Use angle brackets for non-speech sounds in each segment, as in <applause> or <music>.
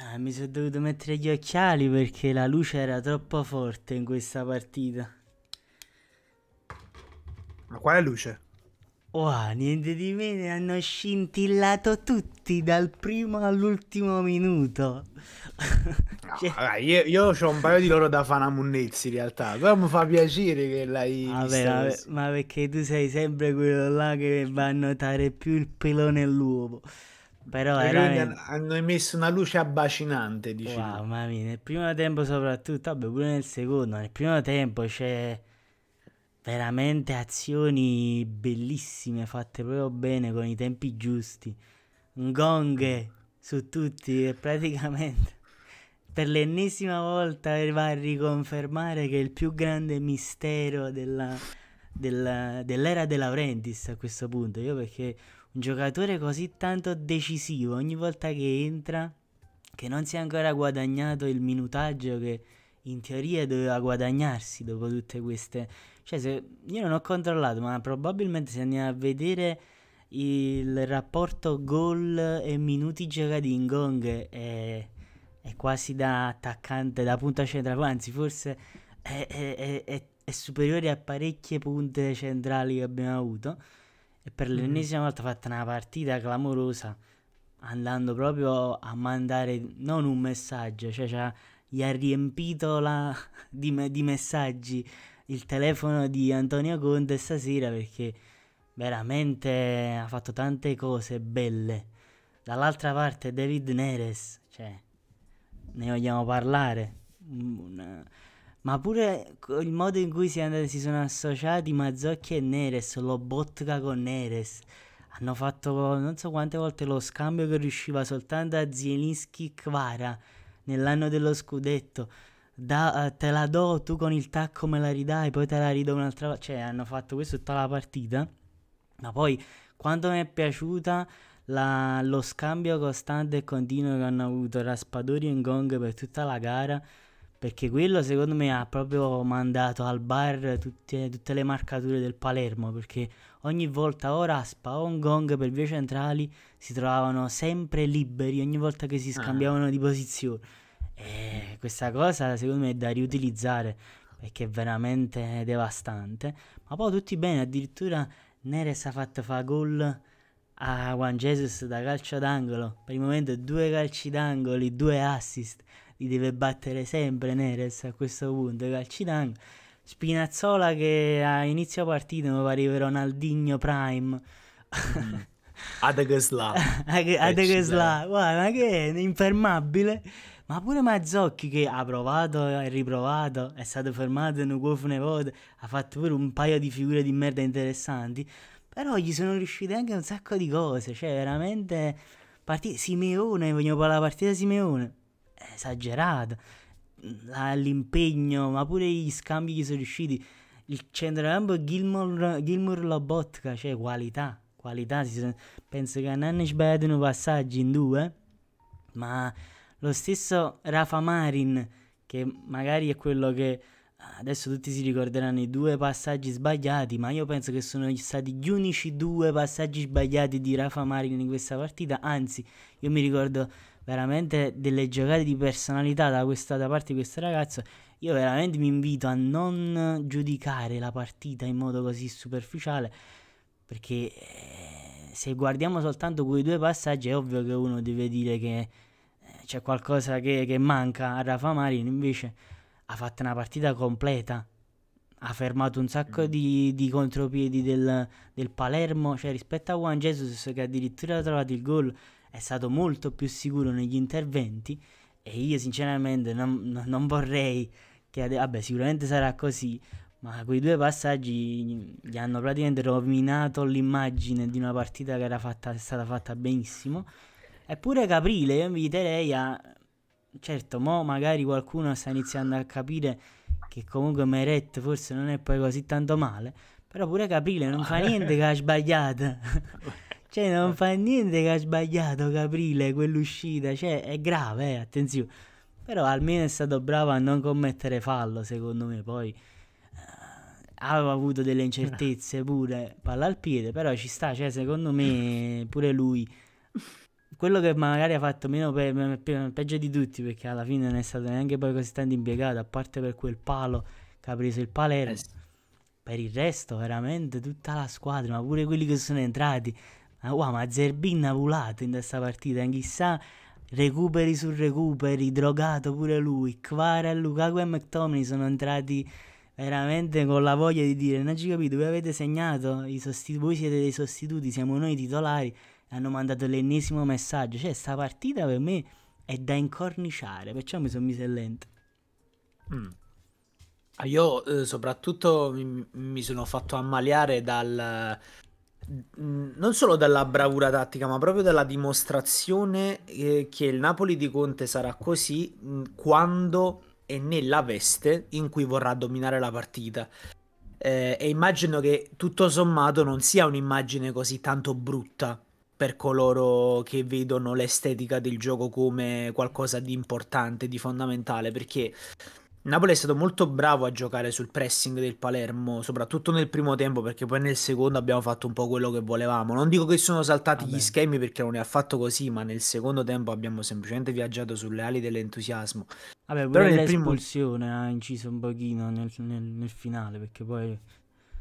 Ah, mi sono dovuto mettere gli occhiali perché la luce era troppo forte in questa partita. Ma quale luce? Wow, oh, niente di meno, hanno scintillato tutti dal primo all'ultimo minuto. No, <laughs> cioè... vabbè, io, io ho un paio di loro da fanamunnezzi in realtà, però mi fa piacere che l'hai vabbè, vabbè, ma perché tu sei sempre quello là che va a notare più il pelone e l'uovo. Però cioè, era... hanno emesso una luce abbacinante, diciamo. Wow, mamma mia, nel primo tempo soprattutto, vabbè pure nel secondo, nel primo tempo c'è veramente azioni bellissime fatte proprio bene con i tempi giusti. Ngong su tutti e praticamente <laughs> per l'ennesima volta va a riconfermare che è il più grande mistero della, della, dell'era De Laurentiis a questo punto. Io perché giocatore così tanto decisivo ogni volta che entra che non si è ancora guadagnato il minutaggio che in teoria doveva guadagnarsi dopo tutte queste... Cioè, se... io non ho controllato, ma probabilmente se andiamo a vedere il rapporto gol e minuti giocati in gong è, è quasi da attaccante, da punta centrale, anzi forse è, è, è superiore a parecchie punte centrali che abbiamo avuto e per mm. l'ennesima volta ha fatto una partita clamorosa andando proprio a mandare non un messaggio, cioè, cioè gli ha riempito la, <laughs> di, di, messaggi il telefono di Antonio Conte stasera perché veramente ha fatto tante cose belle. Dall'altra parte David Neres, cioè ne vogliamo parlare. Una, ma pure il modo in cui si, andati, si sono associati Mazzocchi e Neres, lo botca con Neres. Hanno fatto non so quante volte lo scambio che riusciva soltanto a Zielinski Kvara nell'anno dello scudetto. Da, te la do, tu con il tacco me la ridai, poi te la ridò un'altra volta. Cioè, hanno fatto questo tutta la partita. Ma poi, quanto mi è piaciuta la, lo scambio costante e continuo che hanno avuto Raspadori e Gong per tutta la gara perché quello secondo me ha proprio mandato al bar tutte, tutte le marcature del Palermo. Perché ogni volta o Raspa o Hong Kong per vie centrali si trovavano sempre liberi ogni volta che si ah. scambiavano di posizione. E questa cosa secondo me è da riutilizzare perché è veramente devastante. Ma poi tutti bene, addirittura Neres ha fatto fa gol a Juan Jesus da calcio d'angolo. Per il momento due calci d'angoli, due assist li deve battere sempre Neres a questo punto, Calcidan, Spinazzola che a inizio partita mi pareva Ronaldinho Prime. Mm. Adegesla. <laughs> Eh, Adegesla, guarda che è infermabile. Ma pure Mazzocchi che ha provato e riprovato, è stato fermato in un volte, ha fatto pure un paio di figure di merda interessanti. Però gli sono riuscite anche un sacco di cose, cioè veramente... Partita, Simeone, vogliamo parlare della partita Simeone esagerata, mm, l'impegno, ma pure gli scambi che sono riusciti. Il centrocampo Gilmour, Gilmour Lobotka, cioè qualità, qualità. Penso che non ne sbagliato un passaggio in due, ma lo stesso Rafa Marin, che magari è quello che adesso tutti si ricorderanno i due passaggi sbagliati, ma io penso che sono stati gli unici due passaggi sbagliati di Rafa Marin in questa partita. Anzi, io mi ricordo veramente delle giocate di personalità da, questa, da parte di questo ragazzo. Io veramente mi invito a non giudicare la partita in modo così superficiale perché eh, se guardiamo soltanto quei due passaggi è ovvio che uno deve dire che eh, c'è qualcosa che, che manca a Rafa Marin. invece ha fatto una partita completa, ha fermato un sacco mm. di, di contropiedi del, del, Palermo, cioè rispetto a Juan Jesus che addirittura ha trovato il gol è stato molto più sicuro negli interventi e io sinceramente non, non vorrei che, ade- vabbè sicuramente sarà così, ma quei due passaggi gli hanno praticamente rovinato l'immagine di una partita che era fatta, è stata fatta benissimo. Eppure Caprile io inviterei a... Certo, mo magari qualcuno sta iniziando a capire che comunque Meret forse non è poi così tanto male, però pure Caprile non fa niente che ha <laughs> sbagliato. <laughs> Cioè, non eh. fa niente che ha sbagliato Caprile quell'uscita, cioè, è grave, eh, attenzione. Però almeno è stato bravo a non commettere fallo, secondo me, poi aveva eh, avuto delle incertezze <laughs> pure, palla al piede, però ci sta, cioè secondo me pure lui, quello che magari ha fatto meno pe- pe- pe- peggio di tutti, perché alla fine non è stato neanche poi così tanto impiegato, a parte per quel palo che ha preso il Palermo, eh per il resto veramente tutta la squadra, ma pure quelli che sono entrati, ma wow, ma Zerbin ha volato in questa partita, eh, chissà recuperi su recuperi, drogato pure lui. Kvara, Lukaku e McTominay sono entrati veramente con la voglia di dire: Non ci capito, voi avete segnato, sostitu- voi siete dei sostituti, siamo noi titolari. Hanno mandato l'ennesimo messaggio. Cioè, sta partita per me è da incorniciare, perciò mi sono messo lento. Mm. Ah, io eh, soprattutto mi, mi, sono fatto ammaliare dal, non solo dalla bravura tattica, ma proprio dalla dimostrazione eh, che il Napoli di Conte sarà così quando e nella veste in cui vorrà dominare la partita. Eh, e immagino che tutto sommato non sia un'immagine così tanto brutta per coloro che vedono l'estetica del gioco come qualcosa di importante, di fondamentale, perché Napoli è stato molto bravo a giocare sul pressing del Palermo, soprattutto nel primo tempo, perché poi nel secondo abbiamo fatto un po' quello che volevamo. Non dico che sono saltati Vabbè. gli schemi perché non è affatto così, ma nel secondo tempo abbiamo semplicemente viaggiato sulle ali dell'entusiasmo. Vabbè, pure Però l'espulsione primo... ha inciso un pochino nel, nel, nel finale, perché poi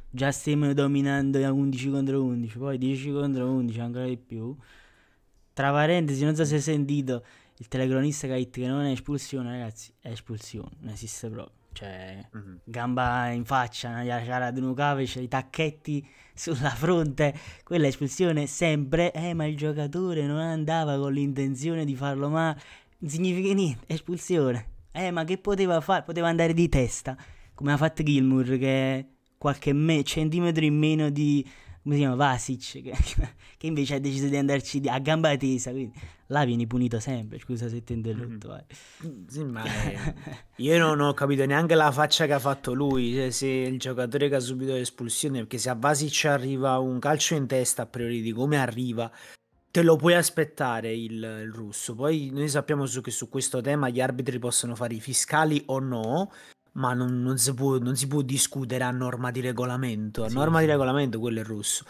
già stiamo dominando a 11 contro 11, poi 10 contro 11 ancora di più. Tra parentesi, non so se hai sentito, il telecronista che ha detto che non è espulsione, ragazzi, è espulsione, non esiste proprio. Cioè, mm-hmm. gamba in faccia, una cara di nucave, c'è i tacchetti sulla fronte, quella espulsione sempre, eh ma il giocatore non andava con l'intenzione di farlo ma non significa niente, espulsione. Eh ma che poteva fare? Poteva andare di testa, come ha fatto Gilmour che qualche me- centimetro in meno di come si chiama Vasic <laughs> che, che, invece ha deciso di andarci a gamba tesa quindi là vieni punito sempre scusa se ti interrotto mm-hmm. sì, ma <laughs> io non ho capito neanche la faccia che ha fatto lui cioè, se il giocatore che ha subito l'espulsione perché se a Vasic arriva un calcio in testa a priori di come arriva te lo puoi aspettare il, il russo poi noi sappiamo su, che su questo tema gli arbitri possono fare i fiscali o no ma non, non, si può, non, si può, discutere a norma di regolamento. A sì, norma sì. di regolamento quello è russo.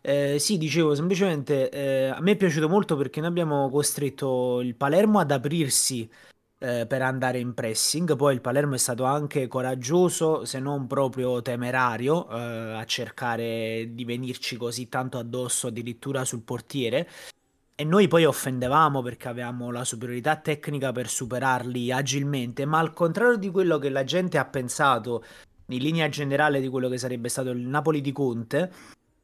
Eh, sì, dicevo semplicemente, eh, a me è piaciuto molto perché noi abbiamo costretto il Palermo ad aprirsi eh, per andare in pressing, poi il Palermo è stato anche coraggioso, se non proprio temerario, eh, a cercare di venirci così tanto addosso addirittura sul portiere. E noi poi offendevamo perché avevamo la superiorità tecnica per superarli agilmente, ma al contrario di quello che la gente ha pensato in linea generale di quello che sarebbe stato il Napoli di Conte,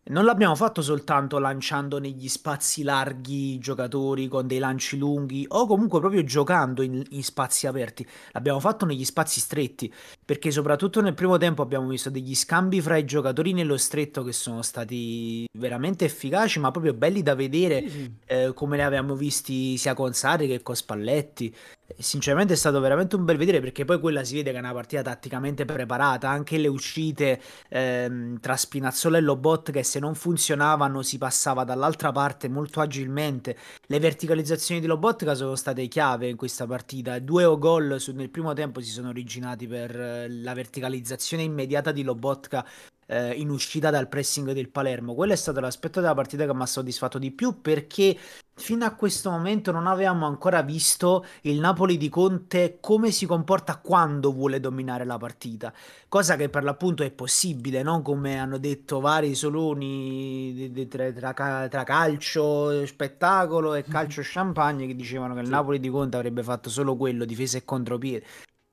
non l'abbiamo fatto soltanto lanciando negli spazi larghi i giocatori con dei lanci lunghi o comunque proprio giocando in, in, spazi aperti, l'abbiamo fatto negli spazi stretti perché soprattutto nel primo tempo abbiamo visto degli scambi fra i giocatori nello stretto che sono stati veramente efficaci ma proprio belli da vedere eh, come li avevamo visti sia con Sari che con Spalletti. Sinceramente è stato veramente un bel vedere perché poi quella si vede che è una partita tatticamente preparata, anche le uscite ehm, tra Spinazzola e Lobot che se non funzionavano si passava dall'altra parte molto agilmente. Le verticalizzazioni di Lobotka sono state chiave in questa partita. Due o gol nel primo tempo si sono originati per eh, la verticalizzazione immediata di Lobotka eh, in uscita dal pressing del Palermo. Quello è stato l'aspetto della partita che mi ha soddisfatto di più perché fino a questo momento non avevamo ancora visto il Napoli di Conte come si comporta quando vuole dominare la partita, cosa che per l'appunto è possibile, non come hanno detto vari soloni tra, tra, tra calcio spettacolo e mhm. calcio champagne che dicevano che il Napoli di Conte avrebbe fatto solo quello, difesa e contropiede.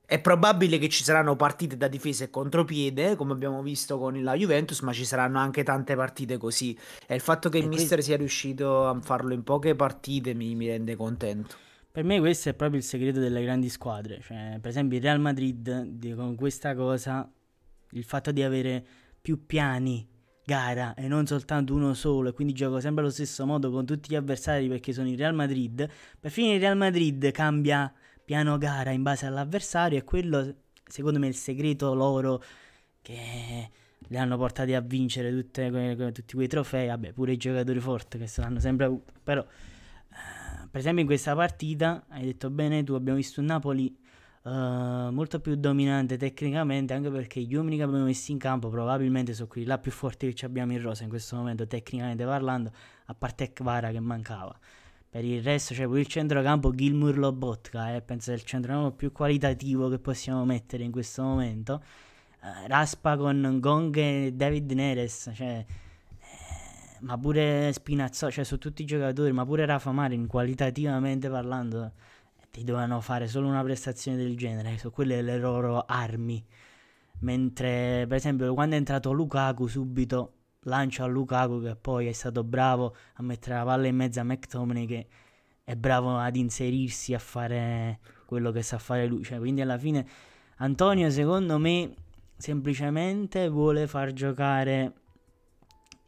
È probabile che ci saranno partite da difesa e contropiede, come abbiamo visto con la Juventus, ma ci saranno anche tante partite così. E il fatto che il mister sia riuscito a farlo in poche partite mi, mi, rende contento. Per me questo è proprio il segreto delle grandi squadre. Cioè, per esempio il Real Madrid con questa cosa, il fatto di avere più piani gara e non soltanto uno solo e quindi gioco sempre allo stesso modo con tutti gli avversari perché sono il Real Madrid, per finire il Real Madrid cambia piano gara in base all'avversario e quello, secondo me, è il segreto loro che li hanno portati a vincere tutte, tutti quei trofei, vabbè, pure i giocatori forti che se l'hanno sempre avuto, però eh, per esempio in questa partita, hai detto bene tu, abbiamo visto un Napoli eh, molto più dominante tecnicamente, anche perché gli uomini che abbiamo messi in campo probabilmente sono quelli là più forti che abbiamo in rosa in questo momento, tecnicamente parlando, a parte Kvara che mancava. Per il resto, cioè, pure il centrocampo Gilmour Lobotka, eh, penso il centrocampo più qualitativo che possiamo mettere in questo momento. Uh, Raspa con Gong e David Neres, cioè, eh, ma pure Spinazzo cioè, su tutti i giocatori, ma pure Rafa Marin, qualitativamente parlando, eh, ti dovevano fare solo una prestazione del genere, su quelle le loro armi. Mentre, per esempio, quando è entrato Lukaku subito lancio a Lukaku che poi è stato bravo a mettere la palla in mezzo a McTominay che è bravo ad inserirsi a fare quello che sa fare lui. Cioè, quindi alla fine Antonio secondo me semplicemente vuole far giocare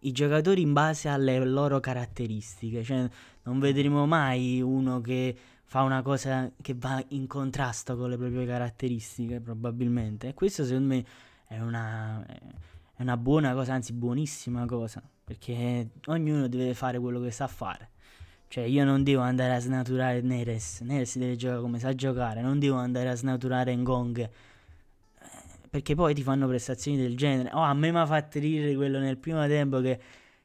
i giocatori in base alle loro caratteristiche, cioè non vedremo mai uno che fa una cosa che va in contrasto con le proprie caratteristiche probabilmente e questo secondo me è una è una buona cosa, anzi buonissima cosa, perché ognuno deve fare quello che sa fare. Cioè io non devo andare a snaturare Neres, Neres deve giocare come sa giocare, non devo andare a snaturare Ngong, eh, perché poi ti fanno prestazioni del genere. Oh, a me mi ha fatto ridere quello nel primo tempo che...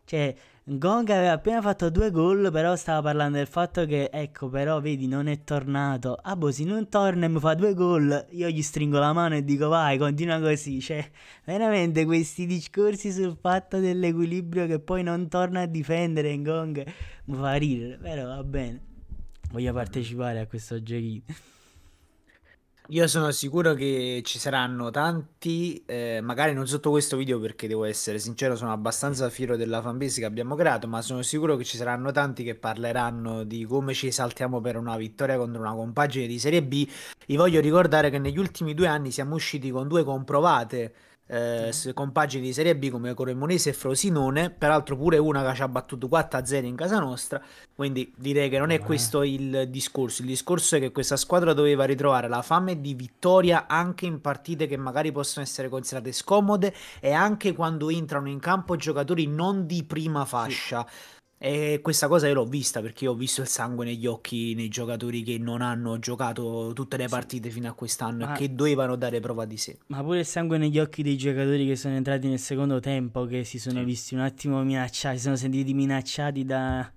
Cioè, Gong aveva appena fatto due gol, però stava parlando del fatto che, ecco, però vedi, non è tornato. Ah, boh, se non torna e mi fa due gol, io gli stringo la mano e dico vai, continua così. Cioè, veramente questi discorsi sul fatto dell'equilibrio che poi non torna a difendere in Gong mi fa ridere, però va bene. Voglio partecipare a questo giochino. Io sono sicuro che ci saranno tanti, eh, magari non sotto questo video perché devo essere sincero, sono abbastanza fiero della fanbase che abbiamo creato, ma sono sicuro che ci saranno tanti che parleranno di come ci saltiamo per una vittoria contro una compagine di Serie B. Vi voglio ricordare che negli ultimi due anni siamo usciti con due comprovate eh, compagini di Serie B come Coremonese e Frosinone, peraltro pure una che ci ha battuto 4-0 in casa nostra, quindi direi che non è eh. questo il discorso, il discorso è che questa squadra doveva ritrovare la fame di vittoria anche in partite che magari possono essere considerate scomode e anche quando entrano in campo giocatori non di prima fascia. Sì. E questa cosa io l'ho vista perché ho visto il sangue negli occhi nei giocatori che non hanno giocato tutte le partite fino a quest'anno Ma... e che dovevano dare prova di sé. Ma pure il sangue negli occhi dei giocatori che sono entrati nel secondo tempo, che si sono sì. visti un attimo minacciati, si sono sentiti minacciati da,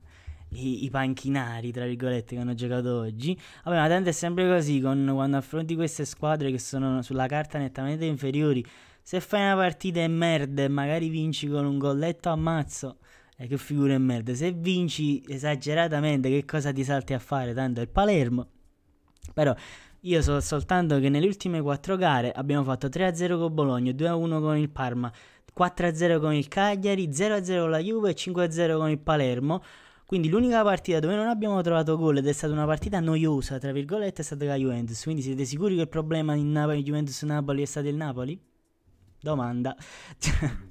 i, i, panchinari, tra virgolette, che hanno giocato oggi. Vabbè, ma tanto è sempre così con, quando affronti queste squadre che sono sulla carta nettamente inferiori. Se fai una partita e merda e magari vinci con un golletto a mazzo, eh, che figura è merda. Se vinci esageratamente, che cosa ti salti a fare? Tanto è il Palermo. Però io so soltanto che nelle ultime 4 gare abbiamo fatto 3-0 con Bologna, 2-1 con il Parma, 4-0 con il Cagliari, 0-0 con la Juve e 5-0 con il Palermo. Quindi l'unica partita dove non abbiamo trovato gol ed è stata una partita noiosa, tra virgolette, è stata la Juventus. Quindi siete sicuri che il problema in Napoli, Juventus-Napoli è stato il Napoli? Domanda. Mm.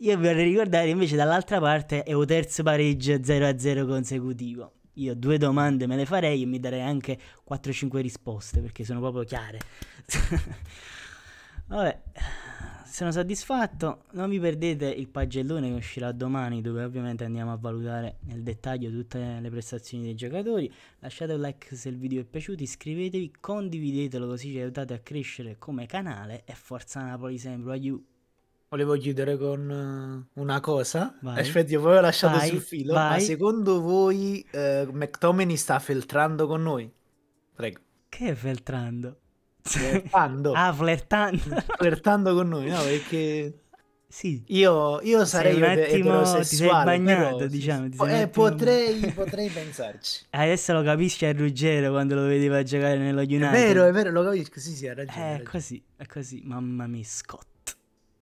Io vorrei ricordare invece dall'altra parte è un terzo pareggio 0-0 consecutivo. Io due domande me le farei e mi darei anche 4-5 risposte perché sono proprio chiare. <laughs> Vabbè, sono soddisfatto. Non vi perdete il pagellone che uscirà domani, dove ovviamente andiamo a valutare nel dettaglio tutte le prestazioni dei giocatori. Lasciate un like se il video è piaciuto, iscrivetevi, condividetelo così ci aiutate a crescere come canale. E forza Napoli sempre, aiuto! volevo chiudere con eh, una cosa. Vai. Aspetta, io volevo lasciato vai, sul filo. Vai. Ma secondo voi uh, McTominay sta filtrando con noi? Prego. Che filtrando? Flirtando. <laughs> ah, flirtando. <laughs> flirtando con noi, no? Perché... Sì. Io, io sarei un attimo ti sei bagnato, però, diciamo. Ti sei eh, potrei, <laughs> potrei, pensarci. Adesso lo capisci a Ruggero quando lo vedeva giocare nello United. È vero, è vero, lo capisco, sì, sì, ha ragione. È eh, così, è così, mamma mia, Scott.